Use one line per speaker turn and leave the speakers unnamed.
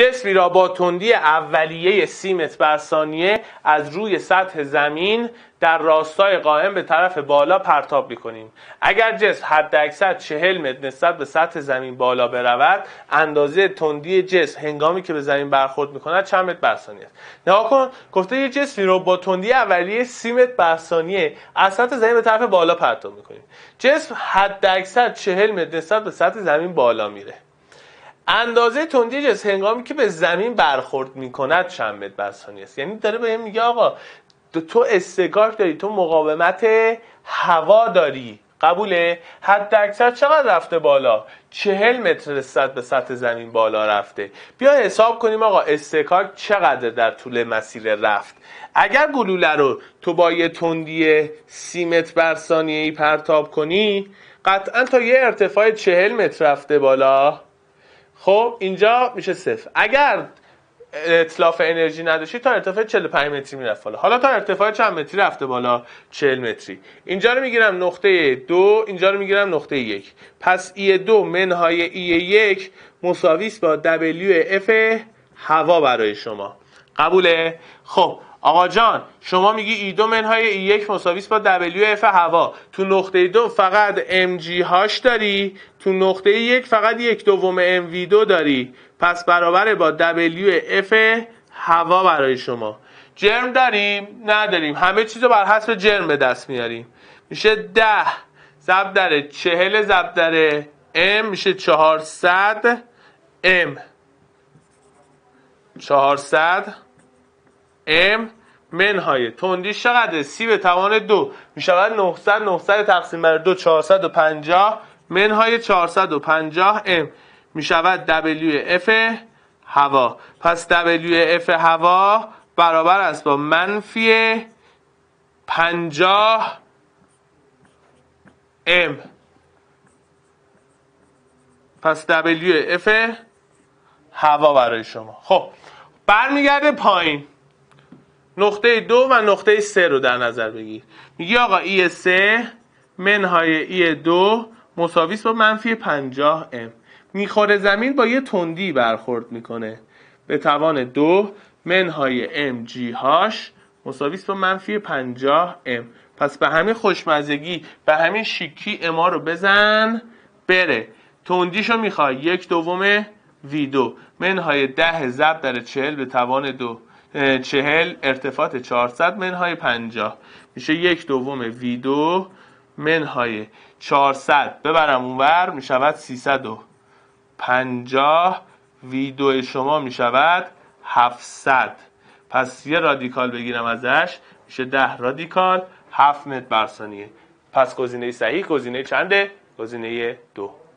جسمی را با تندی اولیه متر بر ثانیه از روی سطح زمین در راستای قائم به طرف بالا پرتاب کنیم. اگر جسم حد اکثر چهل متر نسبت به سطح زمین بالا برود اندازه تندی جسم هنگامی که به زمین برخورد میکند چند متر بر ثانیه نگاه کن گفته یه جسمی رو با تندی اولیه سی متر بر ثانیه از سطح زمین به طرف بالا پرتاب میکنیم جسم حد اکثر چهل متر نسبت به سطح زمین بالا میره اندازه تندیج هنگامی که به زمین برخورد میکند چند متر بر ثانیه است یعنی داره بهم میگه آقا تو استکاک داری تو مقاومت هوا داری قبوله حد اکثر چقدر رفته بالا چهل متر سطح به سطح زمین بالا رفته بیا حساب کنیم آقا استکاک چقدر در طول مسیر رفت اگر گلوله رو تو با یه تندی سی متر بر ثانیه ای پرتاب کنی قطعا تا یه ارتفاع چهل متر رفته بالا خب اینجا میشه صفر اگر اطلاف انرژی نداشتی تا ارتفاع 45 متری میرفت بالا حالا تا ارتفاع چند متری رفته بالا 40 متری اینجا رو میگیرم نقطه دو اینجا رو میگیرم نقطه یک پس ای دو منهای ای یک مساویس با دبلیو اف هوا برای شما قبوله خب آقا جان شما میگی ای دو منهای ای یک مساویس با دبلیو اف هوا تو نقطه دو فقط ام جی هاش داری تو نقطه یک فقط یک دوم ام وی دو داری پس برابر با دبلیو اف هوا برای شما جرم داریم نداریم همه چیز رو بر حسب جرم به دست میاریم میشه ده ضرب در چهل ضرب ام میشه چهارصد ام چهارصد ام منهای تندی چقدره سی به توان دو میشود 900 900 تقسیم بر دو 450 منهای 450 ام میشود WF هوا پس WF هوا برابر است با منفی 50 M پس WF هوا برای شما خب برمیگرده پایین نقطه دو و نقطه سه رو در نظر بگیر میگی آقا ای سه منهای ای دو مساویس با منفی پنجاه ام میخوره زمین با یه تندی برخورد میکنه به توان دو منهای ام جی هاش مساویس با منفی پنجاه ام پس به همین خوشمزگی به همین شیکی اما رو بزن بره تندیشو میخوای یک دومه وی دو منهای ده زب در چهل به توان دو چهل ارتفاع 400 منهای 50 میشه یک دوم وی دو منهای 400 ببرم اونور میشود 350 وی دو شما میشود 700 پس یه رادیکال بگیرم ازش میشه 10 رادیکال 7 متر بر ثانیه پس گزینه صحیح گزینه چنده گزینه دو